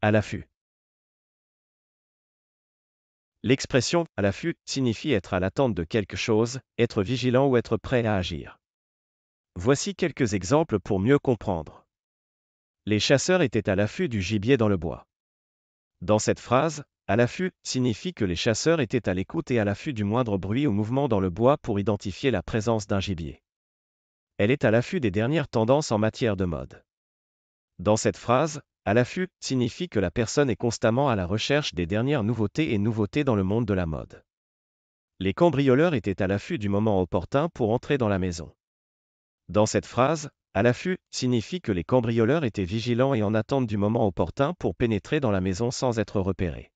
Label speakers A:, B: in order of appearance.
A: À l'affût.
B: L'expression à l'affût signifie être à l'attente de quelque chose, être vigilant ou être prêt à agir. Voici quelques exemples pour mieux comprendre. Les chasseurs étaient à l'affût du gibier dans le bois. Dans cette phrase, à l'affût signifie que les chasseurs étaient à l'écoute et à l'affût du moindre bruit ou mouvement dans le bois pour identifier la présence d'un gibier. Elle est à l'affût des dernières tendances en matière de mode. Dans cette phrase, à l'affût signifie que la personne est constamment à la recherche des dernières nouveautés et nouveautés dans le monde de la mode. Les cambrioleurs étaient à l'affût du moment opportun pour entrer dans la maison. Dans cette phrase, à l'affût signifie que les cambrioleurs étaient vigilants et en attente du moment opportun pour pénétrer dans la maison sans être repérés.